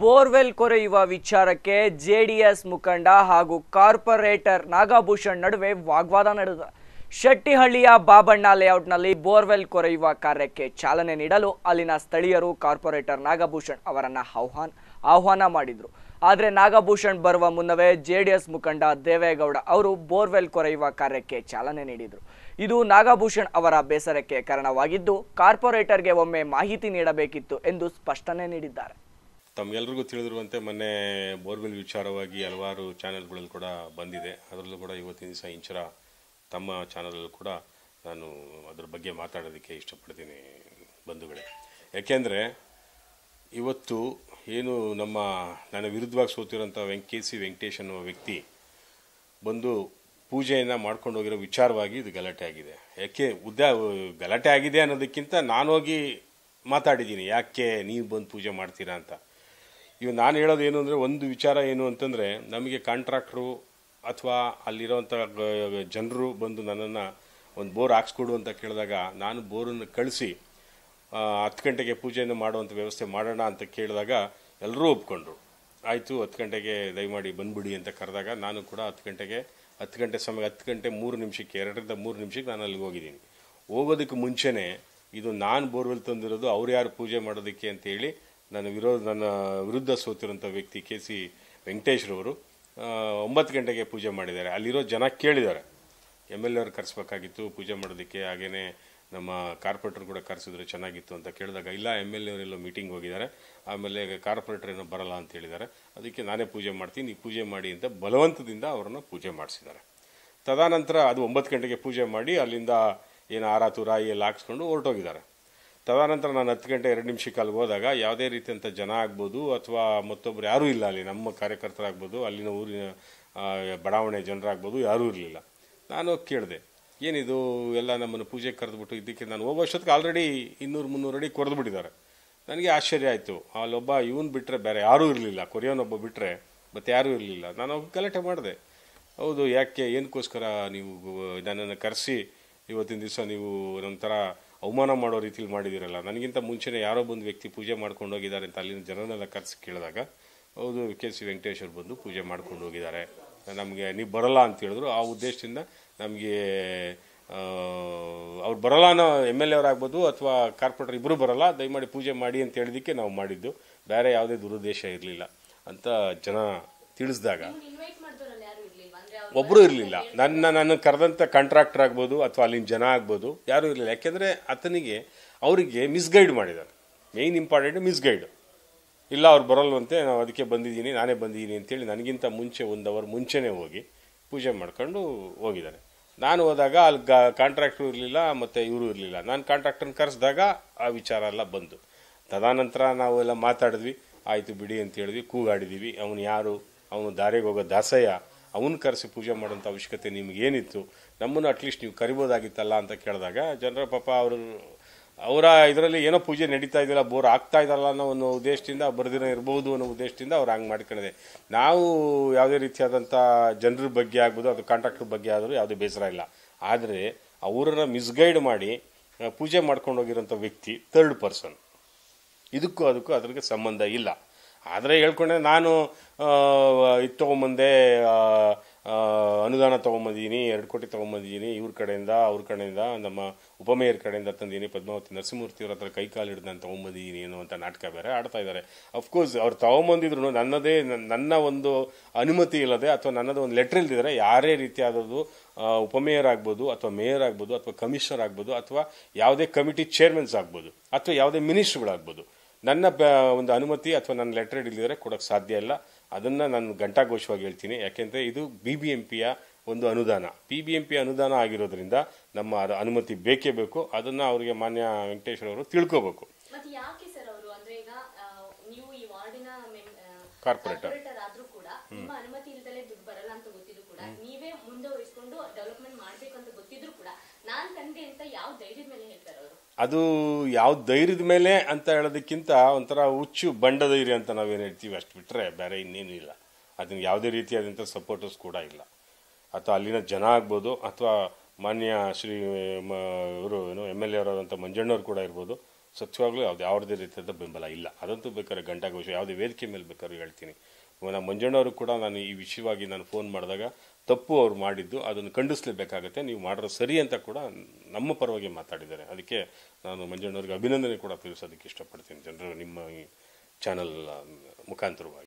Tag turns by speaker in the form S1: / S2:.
S1: borewell ಕೊರೆಯುವ ವಿಚಾರಕ್ಕೆ J D S ಮುಖಂಡ ಹಾಗೂ ಕಾರ್ಪೊರೇಟರ್ ನಾಗಭೂಷಣ್ ನಡುವೆ ವಾಗ್ವಾದ ನಡೆದ ಶೆಟ್ಟಿಹಳ್ಳಿಯ ಬಾಬಣ್ಣ ಲೇಔಟ್ನಲ್ಲಿ ಬೋರ್ವೆಲ್ ಕೊರೆಯುವ ಕಾರ್ಯಕ್ಕೆ ಚಾಲನೆ ನೀಡಲು ಅಲ್ಲಿನ ಸ್ಥಳೀಯರು ಕಾರ್ಪೊರೇಟರ್ ನಾಗಭೂಷಣ್ ಅವರನ್ನು ಆಹ್ವಾನ ಆಹ್ವಾನ ಮಾಡಿದರು ಆದರೆ ನಾಗಭೂಷಣ್ ಬರುವ ಮುನ್ನವೇ ಜೆ ಡಿ ಎಸ್ ಮುಖಂಡ ದೇವೇಗೌಡ ಅವರು ಬೋರ್ವೆಲ್ ಕೊರೆಯುವ ಕಾರ್ಯಕ್ಕೆ ಚಾಲನೆ ನೀಡಿದರು ಇದು ನಾಗಭೂಷಣ್ ಅವರ ಬೇಸರಕ್ಕೆ ಕಾರಣವಾಗಿದ್ದು ಕಾರ್ಪೊರೇಟರ್ಗೆ ಒಮ್ಮೆ ಮಾಹಿತಿ ನೀಡಬೇಕಿತ್ತು ಎಂದು ಸ್ಪಷ್ಟನೆ ನೀಡಿದ್ದಾರೆ ತಮಗೆಲ್ರಿಗೂ ತಿಳಿದಿರುವಂತೆ ಮೊನ್ನೆ ಬೋರ್ವೆಲ್ ವಿಚಾರವಾಗಿ ಹಲವಾರು ಚಾನೆಲ್ಗಳಲ್ಲಿ ಕೂಡ ಬಂದಿದೆ ಅದರಲ್ಲೂ ಕೂಡ ಇವತ್ತಿನ ದಿವಸ ಇಂಚರ ತಮ್ಮ ಚಾನಲಲ್ಲಿ ಕೂಡ ನಾನು ಅದ್ರ ಬಗ್ಗೆ ಮಾತಾಡೋದಕ್ಕೆ ಇಷ್ಟಪಡ್ತೀನಿ ಬಂಧುಗಳೇ ಯಾಕೆಂದರೆ ಇವತ್ತು ಏನು ನಮ್ಮ ನನ್ನ ವಿರುದ್ಧವಾಗಿ ಸೋತಿರೋಂಥ ವೆಂಕೆ ಸಿ ವೆಂಕಟೇಶ್ ಅನ್ನುವ ವ್ಯಕ್ತಿ ಬಂದು ಪೂಜೆಯನ್ನು ಮಾಡ್ಕೊಂಡು ಹೋಗಿರೋ ವಿಚಾರವಾಗಿ ಇದು ಗಲಾಟೆ ಆಗಿದೆ ಯಾಕೆ ಉದ್ದ ಗಲಾಟೆ ಆಗಿದೆ ಅನ್ನೋದಕ್ಕಿಂತ ನಾನು ಹೋಗಿ ಮಾತಾಡಿದ್ದೀನಿ ಯಾಕೆ ನೀವು ಬಂದು ಪೂಜೆ ಮಾಡ್ತೀರಾ ಅಂತ ಇವು ನಾನು ಹೇಳೋದು ಏನು ಅಂದರೆ ಒಂದು ವಿಚಾರ ಏನು ಅಂತಂದರೆ ನಮಗೆ ಕಾಂಟ್ರಾಕ್ಟ್ರು ಅಥವಾ ಅಲ್ಲಿರೋವಂಥ ಜನರು ಬಂದು ನನ್ನನ್ನು ಒಂದು ಬೋರ್ ಹಾಕ್ಸ್ಕೊಡು ಅಂತ ಕೇಳಿದಾಗ ನಾನು ಬೋರನ್ನು ಕಳಿಸಿ ಹತ್ತು ಗಂಟೆಗೆ ಪೂಜೆಯನ್ನು ಮಾಡುವಂಥ ವ್ಯವಸ್ಥೆ ಮಾಡೋಣ ಅಂತ ಕೇಳಿದಾಗ ಎಲ್ಲರೂ ಒಪ್ಕೊಂಡ್ರು ಆಯಿತು ಹತ್ತು ಗಂಟೆಗೆ ದಯಮಾಡಿ ಬಂದ್ಬಿಡಿ ಅಂತ ಕರೆದಾಗ ನಾನು ಕೂಡ ಹತ್ತು ಗಂಟೆಗೆ ಹತ್ತು ಗಂಟೆ ಸಮಯ ಹತ್ತು ಗಂಟೆ ಮೂರು ನಿಮಿಷಕ್ಕೆ ಎರಡರಿಂದ ಮೂರು ನಿಮಿಷಕ್ಕೆ ನಾನು ಅಲ್ಲಿಗೆ ಹೋಗಿದ್ದೀನಿ ಹೋಗೋದಕ್ಕೆ ಮುಂಚೆನೇ ಇದು ನಾನು ಬೋರ್ವೆಲ್ ತಂದಿರೋದು ಅವ್ರು ಯಾರು ಪೂಜೆ ಮಾಡೋದಕ್ಕೆ ಅಂತೇಳಿ ನನ್ನ ವಿರೋಧ ನನ್ನ ವಿರುದ್ಧ ಸೋತಿರುವಂಥ ವ್ಯಕ್ತಿ ಕೆ ಸಿ ವೆಂಕಟೇಶ್ರವರು ಒಂಬತ್ತು ಗಂಟೆಗೆ ಪೂಜೆ ಮಾಡಿದ್ದಾರೆ ಅಲ್ಲಿರೋ ಜನ ಕೇಳಿದ್ದಾರೆ ಎಮ್ ಎಲ್ ಎ ಅವ್ರು ಕರೆಸ್ಬೇಕಾಗಿತ್ತು ಪೂಜೆ ಮಾಡೋದಕ್ಕೆ ಹಾಗೇ ನಮ್ಮ ಕಾರ್ಪೊರೇಟರ್ ಕೂಡ ಕರೆಸಿದ್ರು ಚೆನ್ನಾಗಿತ್ತು ಅಂತ ಕೇಳಿದಾಗ ಇಲ್ಲ ಎಮ್ ಎಲ್ ಅವರೆಲ್ಲ ಮೀಟಿಂಗ್ ಹೋಗಿದ್ದಾರೆ ಆಮೇಲೆ ಕಾರ್ಪೊರೇಟರ್ ಏನೋ ಬರಲ್ಲ ಅಂತ ಹೇಳಿದ್ದಾರೆ ಅದಕ್ಕೆ ನಾನೇ ಪೂಜೆ ಮಾಡ್ತೀನಿ ನೀವು ಪೂಜೆ ಮಾಡಿ ಅಂತ ಬಲವಂತದಿಂದ ಅವರನ್ನು ಪೂಜೆ ಮಾಡಿಸಿದ್ದಾರೆ ತದಾನಂತರ ಅದು ಒಂಬತ್ತು ಗಂಟೆಗೆ ಪೂಜೆ ಮಾಡಿ ಅಲ್ಲಿಂದ ಏನು ಆರಾತು ರಾಯಿ ಎಲ್ಲ ಹಾಕ್ಸ್ಕೊಂಡು ಹೊರಟೋಗಿದ್ದಾರೆ ತದನಂತರ ನಾನು ಹತ್ತು ಗಂಟೆ ಎರಡು ನಿಮಿಷ ಅಲ್ಲಿ ಹೋದಾಗ ಯಾವುದೇ ರೀತಿಯಂಥ ಜನ ಆಗ್ಬೋದು ಅಥವಾ ಮತ್ತೊಬ್ಬರು ಯಾರೂ ಇಲ್ಲ ಅಲ್ಲಿ ನಮ್ಮ ಕಾರ್ಯಕರ್ತರಾಗ್ಬೋದು ಅಲ್ಲಿನ ಊರಿನ ಬಡಾವಣೆ ಜನರಾಗ್ಬೋದು ಯಾರೂ ಇರಲಿಲ್ಲ ನಾನು ಕೇಳಿದೆ ಏನಿದು ಎಲ್ಲ ನಮ್ಮನ್ನು ಪೂಜೆಗೆ ಕರೆದುಬಿಟ್ಟು ಇದಕ್ಕೆ ನಾನು ಹೋಗೋ ಅಷ್ಟೊತ್ತಿಗೆ ಆಲ್ರೆಡಿ ಇನ್ನೂರು ಮುನ್ನೂರು ಅಡಿ ಕೊರೆದು ಬಿಟ್ಟಿದ್ದಾರೆ ನನಗೆ ಆಶ್ಚರ್ಯ ಆಯಿತು ಅಲ್ಲೊಬ್ಬ ಇವನು ಬಿಟ್ಟರೆ ಬೇರೆ ಯಾರೂ ಇರಲಿಲ್ಲ ಕೊರಿಯೋನೊಬ್ಬ ಬಿಟ್ಟರೆ ಮತ್ತು ಯಾರೂ ಇರಲಿಲ್ಲ ನಾನು ಗಲಾಟೆ ಮಾಡಿದೆ ಹೌದು ಯಾಕೆ ಏನಕ್ಕೋಸ್ಕರ ನೀವು ನನ್ನನ್ನು ಕರೆಸಿ ಇವತ್ತಿನ ದಿವಸ ನೀವು ನಂತರ ಅವಮಾನ ಮಾಡೋ ರೀತಿಲಿ ಮಾಡಿದಿರಲ್ಲ ನನಗಿಂತ ಮುಂಚೆನೆ ಯಾರೋ ಬಂದು ವ್ಯಕ್ತಿ ಪೂಜೆ ಮಾಡ್ಕೊಂಡು ಹೋಗಿದ್ದಾರೆ ಅಂತ ಅಲ್ಲಿನ ಜನರನ್ನೆಲ್ಲ ಕರೆಸಿ ಕೇಳಿದಾಗ ಹೌದು ಕೆ ಸಿ ವೆಂಕಟೇಶ್ವರ್ ಬಂದು ಪೂಜೆ ಮಾಡ್ಕೊಂಡು ಹೋಗಿದ್ದಾರೆ ನಮಗೆ ನೀವು ಬರಲ್ಲ ಅಂತ ಹೇಳಿದ್ರು ಆ ಉದ್ದೇಶದಿಂದ ನಮಗೆ ಅವ್ರು ಬರಲ್ಲ ಅನ್ನೋ ಎಮ್ ಎಲ್ ಎ ಅವರಾಗ್ಬೋದು ಅಥವಾ ಕಾರ್ಪೊರೇಟರ್ ಇಬ್ಬರು ಬರೋಲ್ಲ ದಯಮಾಡಿ ಪೂಜೆ ಮಾಡಿ ಅಂತ ಹೇಳಿದಕ್ಕೆ ನಾವು ಮಾಡಿದ್ದು ಬೇರೆ ಯಾವುದೇ ದುರುದ್ದೇಶ ಇರಲಿಲ್ಲ ಅಂತ ಜನ ತಿಳಿಸಿದಾಗ ಒಬ್ಬರು ಇರಲಿಲ್ಲ ನನ್ನ ನನ್ನ ಕರೆದಂಥ ಕಾಂಟ್ರಾಕ್ಟರ್ ಆಗ್ಬೋದು ಅಥವಾ ಅಲ್ಲಿನ ಜನ ಆಗ್ಬೋದು ಯಾರೂ ಇರಲಿಲ್ಲ ಯಾಕೆಂದರೆ ಆತನಿಗೆ ಅವರಿಗೆ ಮಿಸ್ಗೈಡ್ ಮಾಡಿದ್ದಾರೆ ಮೇಯ್ನ್ ಇಂಪಾರ್ಟೆಂಟ್ ಮಿಸ್ಗೈಡು ಇಲ್ಲ ಅವ್ರು ಬರಲ್ವಂತೆ ನಾವು ಅದಕ್ಕೆ ಬಂದಿದ್ದೀನಿ ನಾನೇ ಬಂದಿದ್ದೀನಿ ಅಂತೇಳಿ ನನಗಿಂತ ಮುಂಚೆ ಒಂದು ಅವರ್ ಮುಂಚೆನೇ ಹೋಗಿ ಪೂಜೆ ಮಾಡ್ಕೊಂಡು ಹೋಗಿದ್ದಾರೆ ನಾನು ಹೋದಾಗ ಅಲ್ಲಿ ಗ ಕಾಂಟ್ರಾಕ್ಟ್ರು ಇರಲಿಲ್ಲ ಮತ್ತು ಇವರು ಇರಲಿಲ್ಲ ನಾನು ಕಾಂಟ್ರಾಕ್ಟರ್ನ ಕರೆಸಿದಾಗ ಆ ವಿಚಾರ ಎಲ್ಲ ಬಂತು ತದನಂತರ ನಾವೆಲ್ಲ ಮಾತಾಡಿದ್ವಿ ಆಯಿತು ಬಿಡಿ ಅಂತ ಹೇಳಿದ್ವಿ ಕೂಗಾಡಿದ್ದೀವಿ ಅವನು ಯಾರು ಅವನು ದಾರಿಗೆ ಹೋಗೋ ದಾಸಯ್ಯ ಅವನು ಕರೆಸಿ ಪೂಜೆ ಮಾಡೋಂಥ ಅವಶ್ಯಕತೆ ನಿಮಗೇನಿತ್ತು ನಮ್ಮನ್ನು ಅಟ್ಲೀಸ್ಟ್ ನೀವು ಕರಿಬೋದಾಗಿತ್ತಲ್ಲ ಅಂತ ಕೇಳಿದಾಗ ಜನರ ಪಾಪ ಅವರು ಅವರ ಇದರಲ್ಲಿ ಏನೋ ಪೂಜೆ ನಡೀತಾ ಇದೆಯಲ್ಲ ಬೋರ್ ಆಗ್ತಾ ಇದ್ದಾರಲ್ಲ ಅನ್ನೋ ಒಂದು ಉದ್ದೇಶದಿಂದ ಬರೆದಿರೋ ಇರ್ಬೋದು ಅನ್ನೋ ಉದ್ದೇಶದಿಂದ ಅವ್ರು ಹಂಗೆ ಮಾಡ್ಕೊಂಡಿದೆ ನಾವು ಯಾವುದೇ ರೀತಿಯಾದಂಥ ಜನರ ಬಗ್ಗೆ ಆಗ್ಬೋದು ಅದು ಕಾಂಟ್ರಾಕ್ಟ್ರ ಬಗ್ಗೆ ಆದರೂ ಯಾವುದೇ ಬೇಸರ ಇಲ್ಲ ಆದರೆ ಅವರನ್ನು ಮಿಸ್ಗೈಡ್ ಮಾಡಿ ಪೂಜೆ ಮಾಡ್ಕೊಂಡು ಹೋಗಿರೋಂಥ ವ್ಯಕ್ತಿ ಥರ್ಡ್ ಪರ್ಸನ್ ಇದಕ್ಕೂ ಅದಕ್ಕೂ ಅದಕ್ಕೆ ಸಂಬಂಧ ಇಲ್ಲ ಆದರೆ ಹೇಳ್ಕೊಂಡೆ ನಾನು ಇದು ತೊಗೊಂಬಂದೆ ಅನುದಾನ ತೊಗೊಂಬಂದಿದ್ದೀನಿ ಎರಡು ಕೋಟಿ ತೊಗೊಂಬಂದಿದ್ದೀನಿ ಇವ್ರ ಕಡೆಯಿಂದ ಅವ್ರ ಕಡೆಯಿಂದ ನಮ್ಮ ಉಪಮೇಯರ್ ಕಡೆಯಿಂದ ತಂದಿದ್ದೀನಿ ಪದ್ಮಾವತಿ ನರಸಿಂಹಮೂರ್ತಿ ಅವ್ರ ಹತ್ರ ಕೈ ಹಿಡ್ದು ನಾನು ತೊಗೊಂಬಂದಿದ್ದೀನಿ ಅನ್ನುವಂಥ ನಾಟಕ ಬೇರೆ ಆಡ್ತಾ ಇದ್ದಾರೆ ಅಫ್ಕೋರ್ಸ್ ಅವ್ರು ತೊಗೊಂಬಂದಿದ್ರು ನನ್ನದೇ ನನ್ನ ಒಂದು ಅನುಮತಿ ಇಲ್ಲದೆ ಅಥವಾ ನನ್ನದು ಒಂದು ಲೆಟ್ರ್ ಇಲ್ದಿದ್ರೆ ಯಾರೇ ರೀತಿಯಾದದ್ದು ಉಪಮೇಯರ್ ಆಗ್ಬೋದು ಅಥವಾ ಮೇಯರ್ ಆಗ್ಬೋದು ಅಥವಾ ಕಮಿಷನರ್ ಆಗ್ಬೋದು ಅಥವಾ ಯಾವುದೇ ಕಮಿಟಿ ಚೇರ್ಮನ್ಸ್ ಆಗ್ಬೋದು ಅಥವಾ ಯಾವುದೇ ಮಿನಿಸ್ಟ್ರುಗಳಾಗ್ಬೋದು ನನ್ನ ಒಂದು ಅನುಮತಿ ಅಥವಾ ನನ್ನ ಲೆಟರ್ ಹಿಡಿದಿದ್ರೆ ಕೊಡೋಕ್ಕೆ ಸಾಧ್ಯ ಇಲ್ಲ ಅದನ್ನು ನಾನು ಘಂಟಾಘೋಷವಾಗಿ ಹೇಳ್ತೀನಿ ಯಾಕೆಂದರೆ ಇದು ಬಿ ಬಿ ಎಂ ಪಿಯ ಒಂದು ಅನುದಾನ ಬಿ ಬಿ ಎಂ ಪಿ ಅನುದಾನ ಆಗಿರೋದ್ರಿಂದ ನಮ್ಮ ಅನುಮತಿ ಬೇಕೇ ಬೇಕು ಅದನ್ನು ಅವರಿಗೆ ಮಾನ್ಯ ವೆಂಕಟೇಶ್ವರ ಅವರು ತಿಳ್ಕೋಬೇಕು ಕಾರ್ಪೊರೇಟರ್ ನೀವೇ ಅದು ಯಾವ ಧೈರ್ಯದ ಮೇಲೆ ಅಂತ ಹೇಳೋದಕ್ಕಿಂತ ಒಂಥರ ಹುಚ್ಚು ಬಂಡ ಧೈರ್ಯ ಅಂತ ನಾವೇನು ಹೇಳ್ತೀವಿ ಅಷ್ಟು ಬಿಟ್ಟರೆ ಬೇರೆ ಇನ್ನೇನು ಇಲ್ಲ ಅದನ್ನು ಯಾವುದೇ ರೀತಿಯಾದಂಥ ಸಪೋರ್ಟರ್ಸ್ ಕೂಡ ಇಲ್ಲ ಅಥವಾ ಅಲ್ಲಿನ ಜನ ಆಗ್ಬೋದು ಅಥವಾ ಮಾನ್ಯ ಶ್ರೀ ಇವರು ಏನು ಎಮ್ ಎಲ್ ಎ ಮಂಜಣ್ಣವ್ರು ಕೂಡ ಇರ್ಬೋದು ಸತ್ಯವಾಗ್ಲೂ ಯಾವ್ದು ಯಾವುದೇ ರೀತಿಯಾದ ಬೆಂಬಲ ಇಲ್ಲ ಅದಂತೂ ಬೇಕಾದ್ರೆ ವಿಷಯ ಯಾವುದೇ ವೇದಿಕೆ ಮೇಲೆ ಬೇಕಾದ್ರೂ ಹೇಳ್ತೀನಿ ನಾನು ಮಂಜಣ್ಣವರು ಕೂಡ ನಾನು ಈ ವಿಷಯವಾಗಿ ನಾನು ಫೋನ್ ಮಾಡಿದಾಗ ತಪ್ಪು ಅವರು ಮಾಡಿದ್ದು ಅದನ್ನು ಖಂಡಿಸಲೇಬೇಕಾಗುತ್ತೆ ನೀವು ಮಾಡಿರೋ ಸರಿ ಅಂತ ಕೂಡ ನಮ್ಮ ಪರವಾಗಿ ಮಾತಾಡಿದ್ದಾರೆ ಅದಕ್ಕೆ ನಾನು ಮಂಜಣ್ಣವರಿಗೆ ಅಭಿನಂದನೆ ಕೂಡ ತಿಳಿಸೋದಕ್ಕೆ ಇಷ್ಟಪಡ್ತೀನಿ ಜನರು ನಿಮ್ಮ ಈ ಚಾನಲ್ ಮುಖಾಂತರವಾಗಿ